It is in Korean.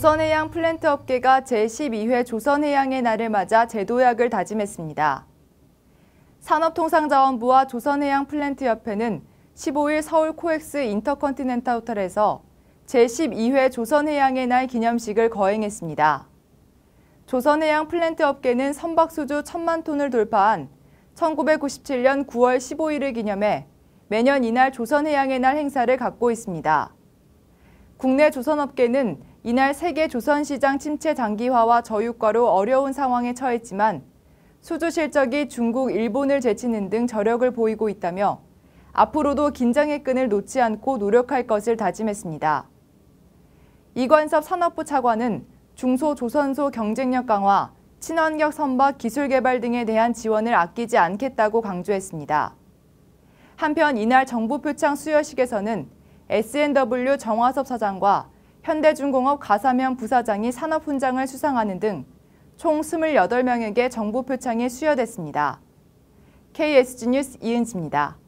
조선해양 플랜트 업계가 제12회 조선해양의 날을 맞아 제도약을 다짐했습니다. 산업통상자원부와 조선해양 플랜트 협회는 15일 서울 코엑스 인터컨티넨탈 호텔에서 제12회 조선해양의 날 기념식을 거행했습니다. 조선해양 플랜트 업계는 선박수주 1천만 톤을 돌파한 1997년 9월 15일을 기념해 매년 이날 조선해양의 날 행사를 갖고 있습니다. 국내 조선업계는 이날 세계 조선시장 침체 장기화와 저유가로 어려운 상황에 처했지만 수주 실적이 중국, 일본을 제치는 등 저력을 보이고 있다며 앞으로도 긴장의 끈을 놓지 않고 노력할 것을 다짐했습니다. 이관섭 산업부 차관은 중소조선소 경쟁력 강화, 친환경 선박 기술 개발 등에 대한 지원을 아끼지 않겠다고 강조했습니다. 한편 이날 정부 표창 수여식에서는 S&W 정화섭 사장과 현대중공업 가사면 부사장이 산업훈장을 수상하는 등 총 28명에게 정보 표창이 수여됐습니다. KSG 뉴스 이은지입니다.